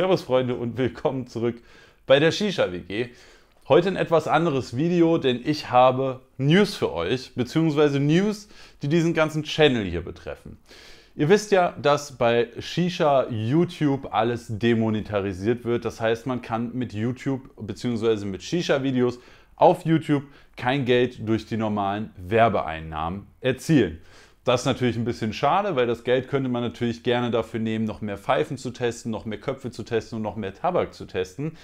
Servus Freunde und willkommen zurück bei der Shisha WG. Heute ein etwas anderes Video, denn ich habe News für euch, beziehungsweise News, die diesen ganzen Channel hier betreffen. Ihr wisst ja, dass bei Shisha YouTube alles demonetarisiert wird. Das heißt, man kann mit YouTube bzw. mit Shisha-Videos auf YouTube kein Geld durch die normalen Werbeeinnahmen erzielen. Das ist natürlich ein bisschen schade, weil das Geld könnte man natürlich gerne dafür nehmen, noch mehr Pfeifen zu testen, noch mehr Köpfe zu testen und noch mehr Tabak zu testen.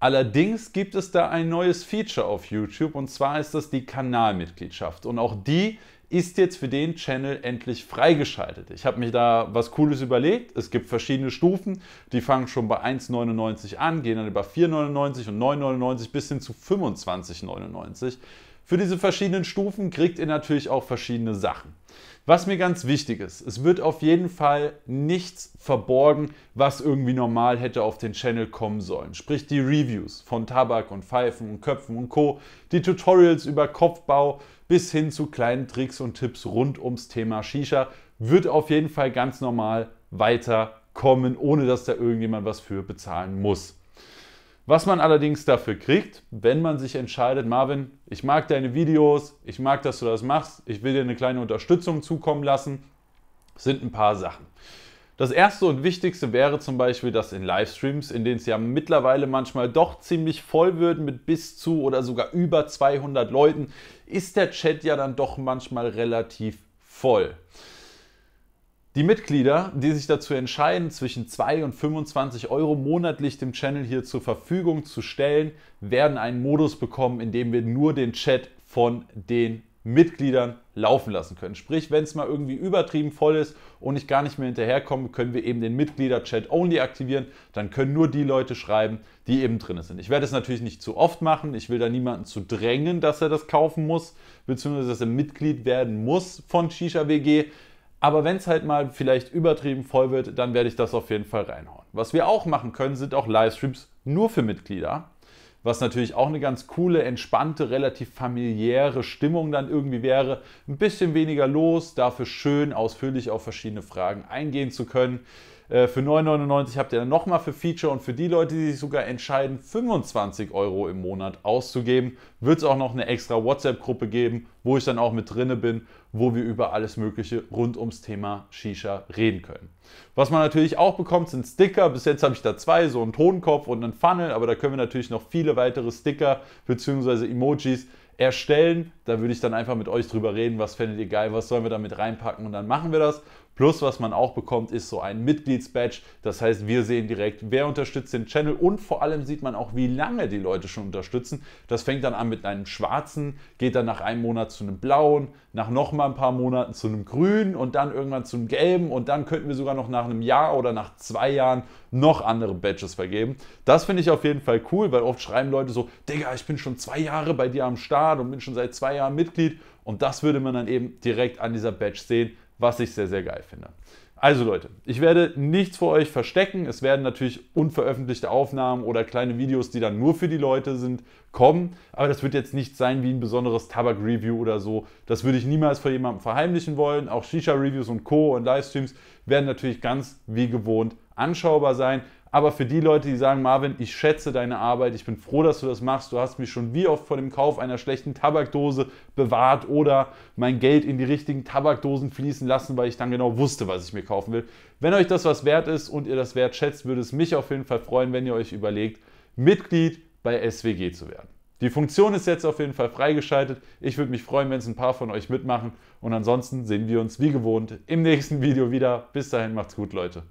Allerdings gibt es da ein neues Feature auf YouTube und zwar ist das die Kanalmitgliedschaft. Und auch die ist jetzt für den Channel endlich freigeschaltet. Ich habe mich da was Cooles überlegt. Es gibt verschiedene Stufen, die fangen schon bei 1,99 an, gehen dann über 4,99 und 9,99 bis hin zu 25,99. Für diese verschiedenen Stufen kriegt ihr natürlich auch verschiedene Sachen. Was mir ganz wichtig ist, es wird auf jeden Fall nichts verborgen, was irgendwie normal hätte auf den Channel kommen sollen. Sprich die Reviews von Tabak und Pfeifen und Köpfen und Co., die Tutorials über Kopfbau bis hin zu kleinen Tricks und Tipps rund ums Thema Shisha wird auf jeden Fall ganz normal weiterkommen, ohne dass da irgendjemand was für bezahlen muss. Was man allerdings dafür kriegt, wenn man sich entscheidet, Marvin, ich mag deine Videos, ich mag, dass du das machst, ich will dir eine kleine Unterstützung zukommen lassen, sind ein paar Sachen. Das erste und wichtigste wäre zum Beispiel, dass in Livestreams, in denen es ja mittlerweile manchmal doch ziemlich voll wird mit bis zu oder sogar über 200 Leuten, ist der Chat ja dann doch manchmal relativ voll. Die Mitglieder, die sich dazu entscheiden, zwischen 2 und 25 Euro monatlich dem Channel hier zur Verfügung zu stellen, werden einen Modus bekommen, in dem wir nur den Chat von den Mitgliedern laufen lassen können. Sprich, wenn es mal irgendwie übertrieben voll ist und ich gar nicht mehr hinterherkomme, können wir eben den Mitglieder-Chat only aktivieren. Dann können nur die Leute schreiben, die eben drin sind. Ich werde es natürlich nicht zu oft machen. Ich will da niemanden zu drängen, dass er das kaufen muss, beziehungsweise dass er Mitglied werden muss von Shisha WG. Aber wenn es halt mal vielleicht übertrieben voll wird, dann werde ich das auf jeden Fall reinhauen. Was wir auch machen können, sind auch Livestreams nur für Mitglieder. Was natürlich auch eine ganz coole, entspannte, relativ familiäre Stimmung dann irgendwie wäre. Ein bisschen weniger los, dafür schön ausführlich auf verschiedene Fragen eingehen zu können. Äh, für 9,99 habt ihr dann nochmal für Feature und für die Leute, die sich sogar entscheiden, 25 Euro im Monat auszugeben, wird es auch noch eine extra WhatsApp-Gruppe geben, wo ich dann auch mit drinne bin, wo wir über alles Mögliche rund ums Thema Shisha reden können. Was man natürlich auch bekommt, sind Sticker. Bis jetzt habe ich da zwei, so einen Tonkopf und einen Funnel, aber da können wir natürlich noch viele weitere Sticker bzw. Emojis erstellen. Da würde ich dann einfach mit euch drüber reden, was fändet ihr geil, was sollen wir damit reinpacken und dann machen wir das. Plus, was man auch bekommt, ist so ein Mitgliedsbadge. Das heißt, wir sehen direkt, wer unterstützt den Channel und vor allem sieht man auch, wie lange die Leute schon unterstützen. Das fängt dann an mit einem schwarzen, geht dann nach einem Monat zu einem blauen, nach nochmal ein paar Monaten zu einem grünen und dann irgendwann zu einem gelben und dann könnten wir sogar noch nach einem Jahr oder nach zwei Jahren noch andere Badges vergeben. Das finde ich auf jeden Fall cool, weil oft schreiben Leute so, Digga, ich bin schon zwei Jahre bei dir am Start und bin schon seit zwei Jahren Mitglied und das würde man dann eben direkt an dieser Badge sehen was ich sehr, sehr geil finde. Also Leute, ich werde nichts vor euch verstecken. Es werden natürlich unveröffentlichte Aufnahmen oder kleine Videos, die dann nur für die Leute sind, kommen. Aber das wird jetzt nicht sein wie ein besonderes Tabak-Review oder so. Das würde ich niemals vor jemandem verheimlichen wollen. Auch Shisha-Reviews und Co. und Livestreams werden natürlich ganz wie gewohnt anschaubar sein. Aber für die Leute, die sagen, Marvin, ich schätze deine Arbeit, ich bin froh, dass du das machst, du hast mich schon wie oft vor dem Kauf einer schlechten Tabakdose bewahrt oder mein Geld in die richtigen Tabakdosen fließen lassen, weil ich dann genau wusste, was ich mir kaufen will. Wenn euch das was wert ist und ihr das wert schätzt, würde es mich auf jeden Fall freuen, wenn ihr euch überlegt, Mitglied bei SWG zu werden. Die Funktion ist jetzt auf jeden Fall freigeschaltet. Ich würde mich freuen, wenn es ein paar von euch mitmachen. Und ansonsten sehen wir uns wie gewohnt im nächsten Video wieder. Bis dahin, macht's gut, Leute.